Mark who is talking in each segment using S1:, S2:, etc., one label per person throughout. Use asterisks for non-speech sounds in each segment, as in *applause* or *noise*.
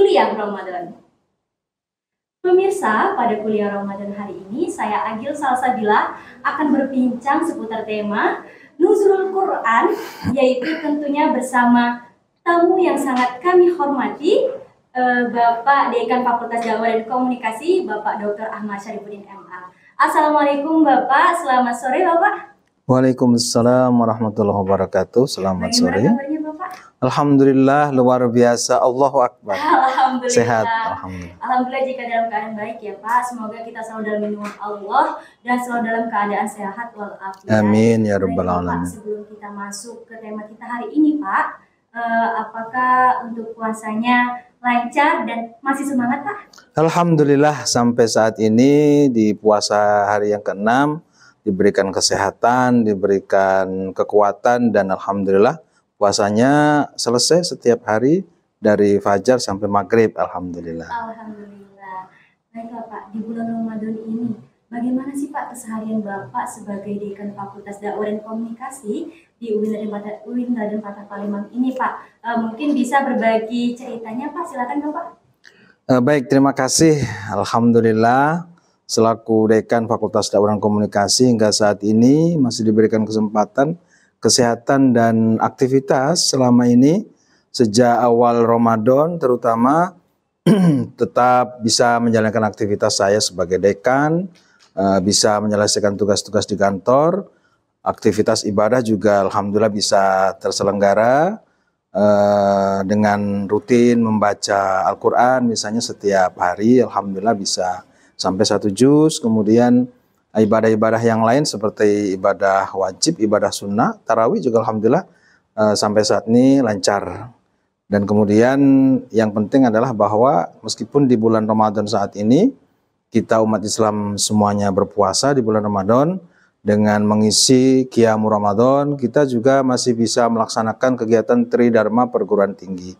S1: Kuliah Ramadan. Pemirsa, pada kuliah Ramadan hari ini saya Agil Salsabila akan berbincang seputar tema Nuzul Quran yaitu tentunya bersama tamu yang sangat kami hormati eh, Bapak Dekan Fakultas Jawa dan Komunikasi Bapak Dr. Ahmad Syarifuddin MA. Assalamualaikum Bapak, selamat sore Bapak.
S2: Waalaikumsalam warahmatullahi wabarakatuh. Selamat Bagaimana sore. Kabarnya, Alhamdulillah luar biasa. Allahu Akbar. Alhamdulillah. Sehat. Alhamdulillah.
S1: Alhamdulillah jika dalam keadaan baik ya Pak. Semoga kita selalu dalam lindungan Allah dan selalu dalam keadaan sehat walafiat.
S2: Amin ya rabbal alamin. Sebelum
S1: kita masuk ke tema kita hari ini Pak, uh, apakah untuk puasanya lancar dan masih semangat Pak?
S2: Alhamdulillah sampai saat ini di puasa hari yang keenam diberikan kesehatan, diberikan kekuatan dan alhamdulillah Puasanya selesai setiap hari dari fajar sampai maghrib, alhamdulillah.
S1: Alhamdulillah. Baiklah Pak, di bulan Ramadan ini, bagaimana sih Pak keseharian Bapak sebagai dekan Fakultas Dakwah dan Komunikasi di UIN Raden Patah Palembang ini Pak? E, mungkin bisa berbagi ceritanya Pak, silakan Bapak.
S2: E, baik, terima kasih. Alhamdulillah selaku dekan Fakultas Dakwah dan Komunikasi hingga saat ini masih diberikan kesempatan kesehatan dan aktivitas selama ini sejak awal Ramadan terutama *clears throat* tetap bisa menjalankan aktivitas saya sebagai dekan, eh, bisa menyelesaikan tugas-tugas di kantor, aktivitas ibadah juga alhamdulillah bisa terselenggara eh, dengan rutin membaca Al-Qur'an misalnya setiap hari alhamdulillah bisa sampai satu juz, kemudian ibadah-ibadah yang lain seperti ibadah wajib, ibadah sunnah, tarawih juga alhamdulillah eh, sampai saat ini lancar. Dan kemudian yang penting adalah bahwa meskipun di bulan Ramadan saat ini kita umat Islam semuanya berpuasa di bulan Ramadan dengan mengisi kiamu Ramadan, kita juga masih bisa melaksanakan kegiatan tri dharma perguruan tinggi.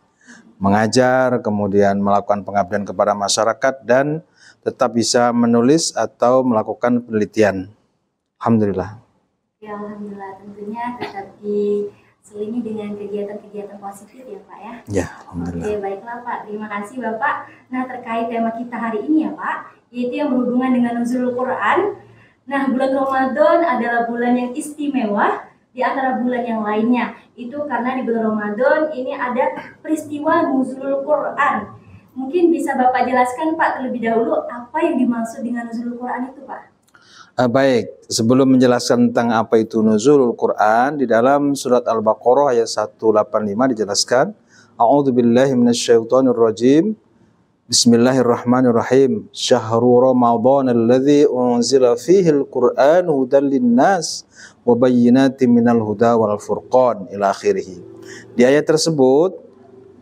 S2: Mengajar, kemudian melakukan pengabdian kepada masyarakat dan tetap bisa menulis atau melakukan penelitian. Alhamdulillah.
S1: Ya, alhamdulillah tentunya tetap diselingi dengan kegiatan-kegiatan positif ya Pak ya. Ya, alhamdulillah. Oke, baiklah Pak. Terima kasih Bapak. Nah, terkait tema kita hari ini ya Pak, yaitu yang berhubungan dengan nuzul Quran. Nah, bulan Ramadan adalah bulan yang istimewa di antara bulan yang lainnya. Itu karena di bulan Ramadan ini ada peristiwa nuzul Quran Mungkin bisa Bapak jelaskan Pak terlebih dahulu apa yang dimaksud dengan nuzulul Quran itu Pak?
S2: Uh, baik, sebelum menjelaskan tentang apa itu nuzulul Quran, di dalam surat Al-Baqarah ayat 185 dijelaskan, A'udhu billahi minasyaitonir rajim. Bismillahirrahmanirrahim. Syahrul Ramadan alladhi unzila fihi al-Qur'an hudan linnas, nas wa bayyinatin minal huda wal furqan ila akhirihi. Di ayat tersebut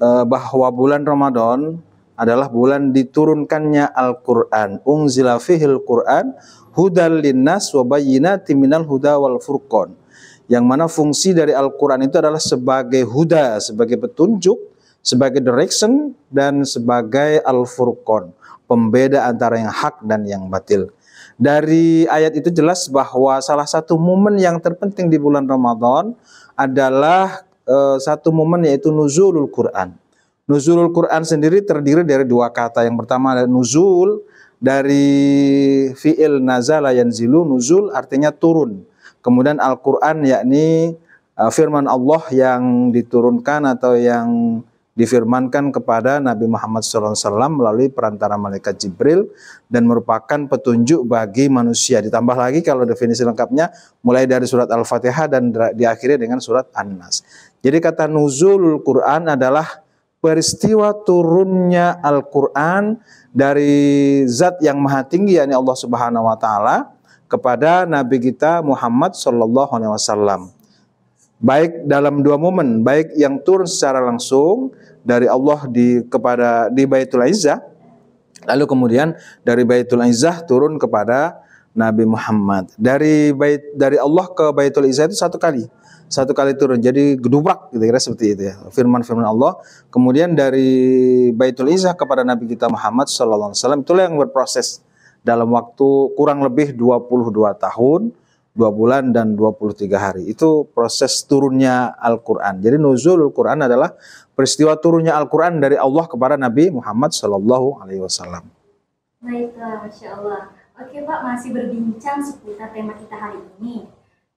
S2: eh, bahwa bulan Ramadan adalah bulan diturunkannya Al-Qur'an. Unzila fihil Qur'an hudal linnas wa bayyinatin minal huda wal furqan. Yang mana fungsi dari Al-Qur'an itu adalah sebagai huda, sebagai petunjuk, sebagai direction dan sebagai al-furqan, pembeda antara yang hak dan yang batil. Dari ayat itu jelas bahwa salah satu momen yang terpenting di bulan Ramadan adalah uh, satu momen yaitu nuzulul Quran Nuzulul Quran sendiri terdiri dari dua kata. Yang pertama adalah nuzul dari fi'il nazala yanzilu nuzul artinya turun. Kemudian Al-Qur'an yakni uh, firman Allah yang diturunkan atau yang difirmankan kepada Nabi Muhammad SAW melalui perantara malaikat Jibril dan merupakan petunjuk bagi manusia. Ditambah lagi kalau definisi lengkapnya mulai dari surat Al-Fatihah dan diakhiri dengan surat An-Nas. Jadi kata nuzul Quran adalah peristiwa turunnya Al-Qur'an dari zat yang maha tinggi yakni Allah Subhanahu wa taala kepada nabi kita Muhammad sallallahu alaihi wasallam. Baik dalam dua momen, baik yang turun secara langsung dari Allah di kepada di Baitul Aizah, lalu kemudian dari Baitul Aizah turun kepada Nabi Muhammad. Dari bait dari Allah ke Baitul Izzah itu satu kali. Satu kali turun. Jadi gedubrak gitu kira seperti itu ya. Firman-firman Allah. Kemudian dari Baitul Izzah kepada Nabi kita Muhammad sallallahu alaihi wasallam itulah yang berproses dalam waktu kurang lebih 22 tahun, 2 bulan dan 23 hari. Itu proses turunnya Al-Qur'an. Jadi nuzul Al Qur'an adalah peristiwa turunnya Al-Qur'an dari Allah kepada Nabi Muhammad sallallahu alaihi wasallam.
S1: Baiklah, Masya Allah. Oke Pak, masih berbincang seputar tema kita hari ini.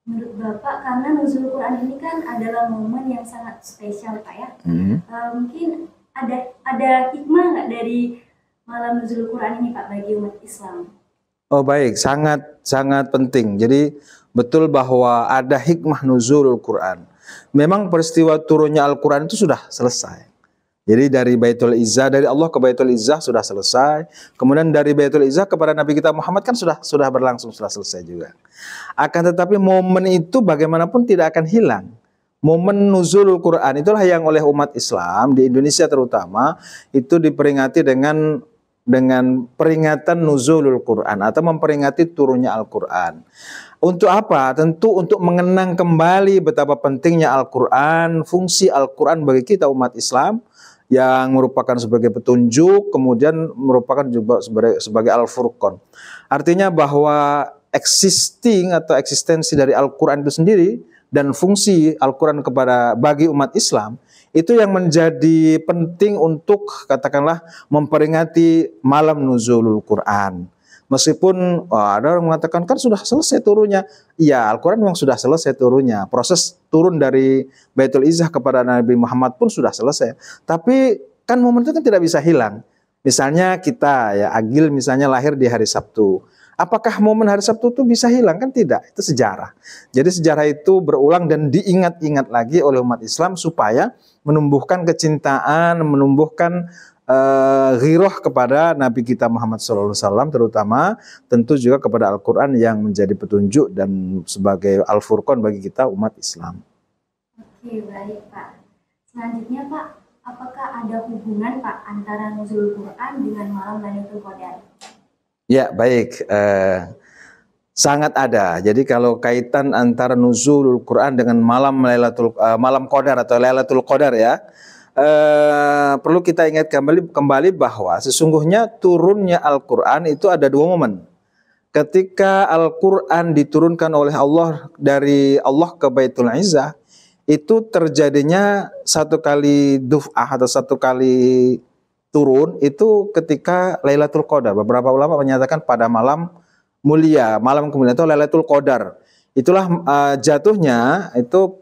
S1: Menurut Bapak, karena nuzul Quran ini kan adalah momen yang sangat spesial Pak ya. Hmm. Uh, mungkin ada ada hikmah nggak dari malam nuzul Quran ini Pak bagi umat Islam?
S2: Oh baik, sangat sangat penting. Jadi betul bahwa ada hikmah nuzul Quran. Memang peristiwa turunnya Al-Quran itu sudah selesai. Jadi dari Baitul Izzah dari Allah ke Baitul Izzah sudah selesai. Kemudian dari Baitul Izzah kepada Nabi kita Muhammad kan sudah sudah berlangsung sudah selesai juga. Akan tetapi momen itu bagaimanapun tidak akan hilang. Momen nuzul Quran itulah yang oleh umat Islam di Indonesia terutama itu diperingati dengan dengan peringatan nuzulul Quran atau memperingati turunnya Al-Quran. Untuk apa? Tentu untuk mengenang kembali betapa pentingnya Al-Quran, fungsi Al-Quran bagi kita umat Islam yang merupakan sebagai petunjuk, kemudian merupakan juga sebagai, sebagai Al-Furqan. Artinya bahwa existing atau eksistensi dari Al-Quran itu sendiri dan fungsi Al-Quran kepada bagi umat Islam itu yang menjadi penting untuk katakanlah memperingati malam nuzulul Quran. Meskipun oh, ada orang mengatakan kan sudah selesai turunnya. Iya, Al-Qur'an memang sudah selesai turunnya. Proses turun dari Baitul Izzah kepada Nabi Muhammad pun sudah selesai. Tapi kan momen itu kan tidak bisa hilang. Misalnya kita ya Agil misalnya lahir di hari Sabtu. Apakah momen hari Sabtu itu bisa hilang? Kan tidak, itu sejarah. Jadi sejarah itu berulang dan diingat-ingat lagi oleh umat Islam supaya menumbuhkan kecintaan, menumbuhkan uh, ghiroh kepada Nabi kita Muhammad SAW terutama tentu juga kepada Al-Quran yang menjadi petunjuk dan sebagai Al-Furqan bagi kita umat Islam.
S1: Oke baik Pak. Selanjutnya Pak, apakah ada hubungan Pak antara nuzul Quran dengan malam Lailatul Qadar?
S2: Ya baik. eh, sangat ada. Jadi kalau kaitan antara nuzul Quran dengan malam Lailatul eh, malam Qadar atau Lailatul Qadar ya, eh, perlu kita ingat kembali kembali bahwa sesungguhnya turunnya Al-Qur'an itu ada dua momen. Ketika Al-Qur'an diturunkan oleh Allah dari Allah ke Baitul Izzah itu terjadinya satu kali duf'ah atau satu kali turun itu ketika Lailatul Qadar. Beberapa ulama menyatakan pada malam mulia, malam kemudian itu Lailatul Qadar. Itulah uh, jatuhnya itu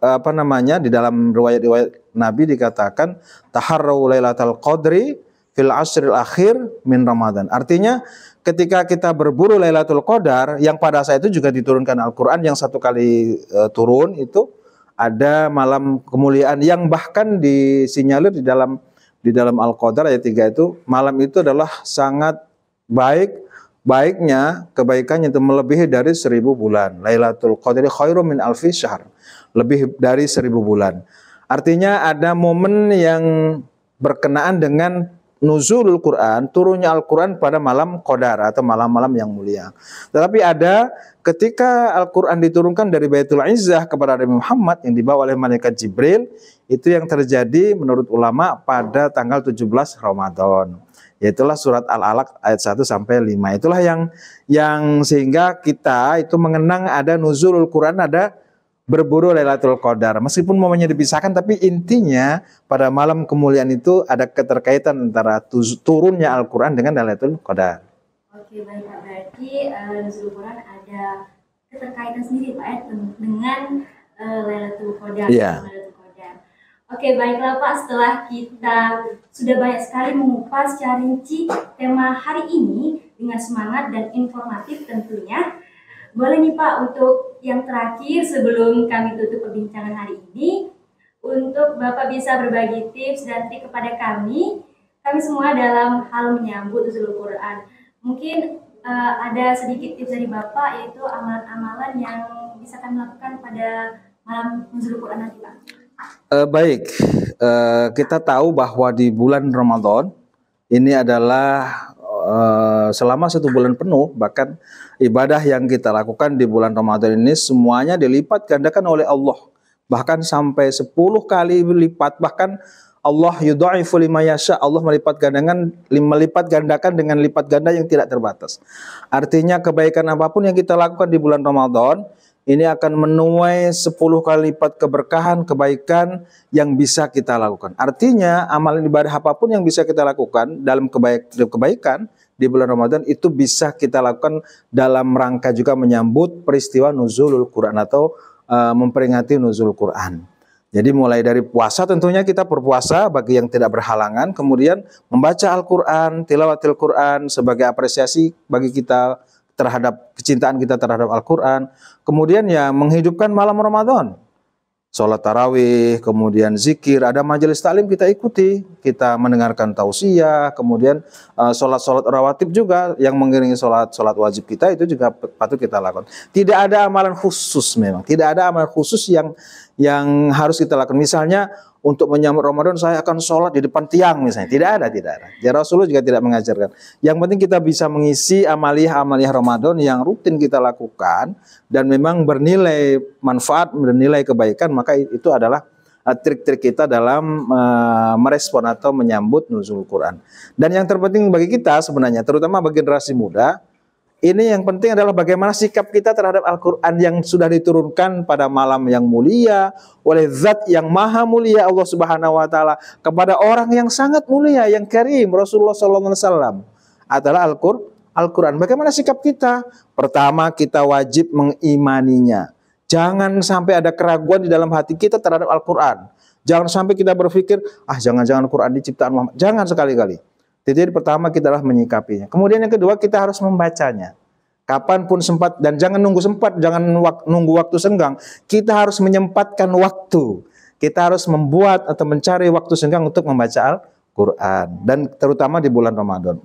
S2: eh, apa namanya di dalam riwayat-riwayat Nabi dikatakan taharru lailatul qadri fil asril akhir min Ramadan. Artinya ketika kita berburu Lailatul Qadar yang pada saat itu juga diturunkan Al-Qur'an yang satu kali e, turun itu ada malam kemuliaan yang bahkan disinyalir di dalam di dalam Al-Qadar ayat 3 itu malam itu adalah sangat baik baiknya kebaikannya itu melebihi dari seribu bulan. Lailatul Qadri khairum min alfi syahr. Lebih dari seribu bulan. Artinya ada momen yang berkenaan dengan nuzulul Quran, turunnya Al-Quran pada malam Qadar atau malam-malam yang mulia. Tetapi ada ketika Al-Quran diturunkan dari Baitul Izzah kepada Nabi Muhammad yang dibawa oleh malaikat Jibril, itu yang terjadi menurut ulama pada tanggal 17 Ramadan. Itulah surat Al-Alaq ayat 1 sampai 5. Itulah yang yang sehingga kita itu mengenang ada nuzulul Quran ada berburu Lailatul Qadar. Meskipun momennya dipisahkan tapi intinya pada malam kemuliaan itu ada keterkaitan antara turunnya Al-Qur'an dengan Lailatul Qadar.
S1: Oke, baik Pak. Berarti uh, Quran ada keterkaitan sendiri Pak ya dengan uh, Lailatul Qadar. Yeah. Lailatul Qadar. Oke, baiklah Pak, setelah kita sudah banyak sekali mengupas secara rinci tema hari ini dengan semangat dan informatif tentunya boleh nih Pak untuk yang terakhir sebelum kami tutup perbincangan hari ini, untuk Bapak bisa berbagi tips dan trik kepada kami, kami semua dalam hal menyambut usul Quran. Mungkin uh, ada sedikit tips dari Bapak yaitu amalan-amalan yang bisa kami lakukan pada malam nuzul Quran nanti Pak.
S2: Uh, baik, uh, kita tahu bahwa di bulan Ramadan ini adalah uh, Eh, selama satu bulan penuh bahkan ibadah yang kita lakukan di bulan Ramadan ini semuanya dilipat gandakan oleh Allah bahkan sampai 10 kali lipat bahkan Allah yudhaifu lima Allah melipat gandakan melipat gandakan dengan lipat ganda yang tidak terbatas artinya kebaikan apapun yang kita lakukan di bulan Ramadan ini akan menuai 10 kali lipat keberkahan, kebaikan yang bisa kita lakukan. Artinya, amalan ibadah apapun yang bisa kita lakukan dalam kebaikan, di bulan Ramadan itu bisa kita lakukan dalam rangka juga menyambut peristiwa nuzulul Quran atau uh, memperingati nuzul Quran. Jadi mulai dari puasa tentunya kita berpuasa bagi yang tidak berhalangan, kemudian membaca Al-Quran, tilawatil Quran sebagai apresiasi bagi kita terhadap kecintaan kita terhadap Al-Quran. Kemudian ya menghidupkan malam Ramadan sholat tarawih, kemudian zikir, ada majelis taklim kita ikuti, kita mendengarkan tausiah, kemudian eh, sholat-sholat uh, rawatib juga yang mengiringi sholat-sholat wajib kita itu juga patut kita lakukan. Tidak ada amalan khusus memang, tidak ada amalan khusus yang yang harus kita lakukan. Misalnya untuk menyambut Ramadan saya akan sholat di depan tiang misalnya. Tidak ada, tidak ada. Ya Rasulullah juga tidak mengajarkan. Yang penting kita bisa mengisi amaliah-amaliah Ramadan yang rutin kita lakukan dan memang bernilai manfaat, bernilai kebaikan, maka itu adalah eh, trik-trik kita dalam uh, merespon atau menyambut nuzul Quran. Dan yang terpenting bagi kita sebenarnya, terutama bagi generasi muda, ini yang penting adalah bagaimana sikap kita terhadap Al-Quran yang sudah diturunkan pada malam yang mulia oleh zat yang maha mulia Allah Subhanahu Wa Taala kepada orang yang sangat mulia yang karim Rasulullah Sallallahu Alaihi Wasallam adalah Al-Quran. Bagaimana sikap kita? Pertama kita wajib mengimaninya. Jangan sampai ada keraguan di dalam hati kita terhadap Al-Quran. Jangan sampai kita berpikir, ah jangan-jangan Al-Quran diciptaan Muhammad. Jangan sekali-kali. Jadi pertama kita harus menyikapinya. Kemudian yang kedua kita harus membacanya. Kapanpun sempat dan jangan nunggu sempat, jangan wak, nunggu waktu senggang. Kita harus menyempatkan waktu. Kita harus membuat atau mencari waktu senggang untuk membaca Al-Quran. Dan terutama di bulan Ramadan.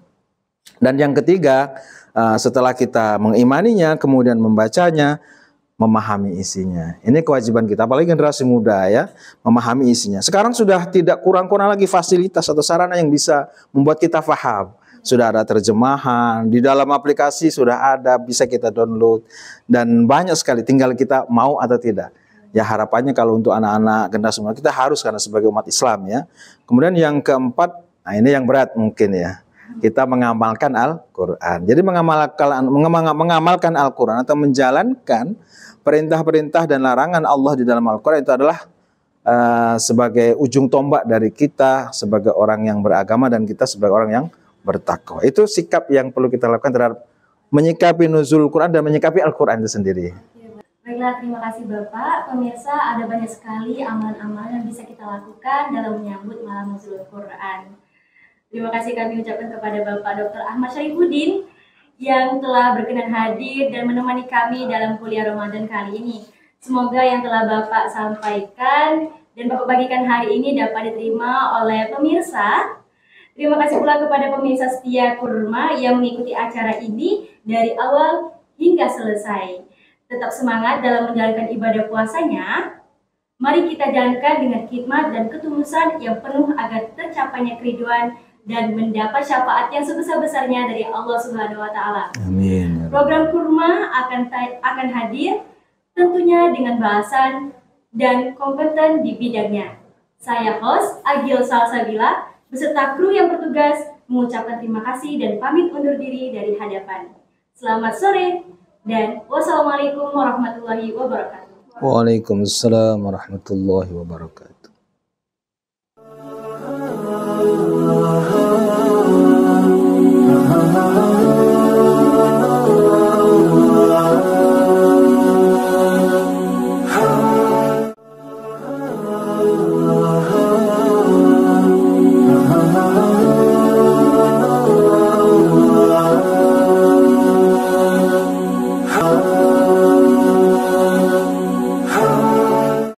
S2: Dan yang ketiga, eh, setelah kita mengimaninya, kemudian membacanya, memahami isinya. Ini kewajiban kita, apalagi generasi muda ya, memahami isinya. Sekarang sudah tidak kurang-kurang lagi fasilitas atau sarana yang bisa membuat kita faham. Sudah ada terjemahan, di dalam aplikasi sudah ada, bisa kita download. Dan banyak sekali, tinggal kita mau atau tidak. Ya harapannya kalau untuk anak-anak generasi muda, kita harus karena sebagai umat Islam ya. Kemudian yang keempat, nah ini yang berat mungkin ya kita mengamalkan Al-Quran. Jadi mengamalkan, mengamalkan Al-Quran atau menjalankan perintah-perintah dan larangan Allah di dalam Al-Quran itu adalah uh, sebagai ujung tombak dari kita sebagai orang yang beragama dan kita sebagai orang yang bertakwa. Itu sikap yang perlu kita lakukan terhadap menyikapi nuzul Quran dan menyikapi Al-Quran itu sendiri. Iya,
S1: baiklah, terima kasih Bapak. Pemirsa, ada banyak sekali amalan-amalan yang bisa kita lakukan dalam menyambut malam nuzul Quran. Terima kasih kami ucapkan kepada Bapak Dr. Ahmad Syarifuddin yang telah berkenan hadir dan menemani kami dalam kuliah Ramadan kali ini. Semoga yang telah Bapak sampaikan dan Bapak bagikan hari ini dapat diterima oleh pemirsa. Terima kasih pula kepada pemirsa setia Kurma yang mengikuti acara ini dari awal hingga selesai. Tetap semangat dalam menjalankan ibadah puasanya. Mari kita jalankan dengan khidmat dan ketulusan yang penuh agar tercapainya keriduan dan mendapat syafaat yang sebesar-besarnya dari Allah Subhanahu wa taala. Amin. Program Kurma akan akan hadir tentunya dengan bahasan dan kompeten di bidangnya. Saya host Agil Salsabila beserta kru yang bertugas mengucapkan terima kasih dan pamit undur diri dari hadapan. Selamat sore dan wassalamualaikum warahmatullahi wabarakatuh.
S2: Waalaikumsalam warahmatullahi wabarakatuh.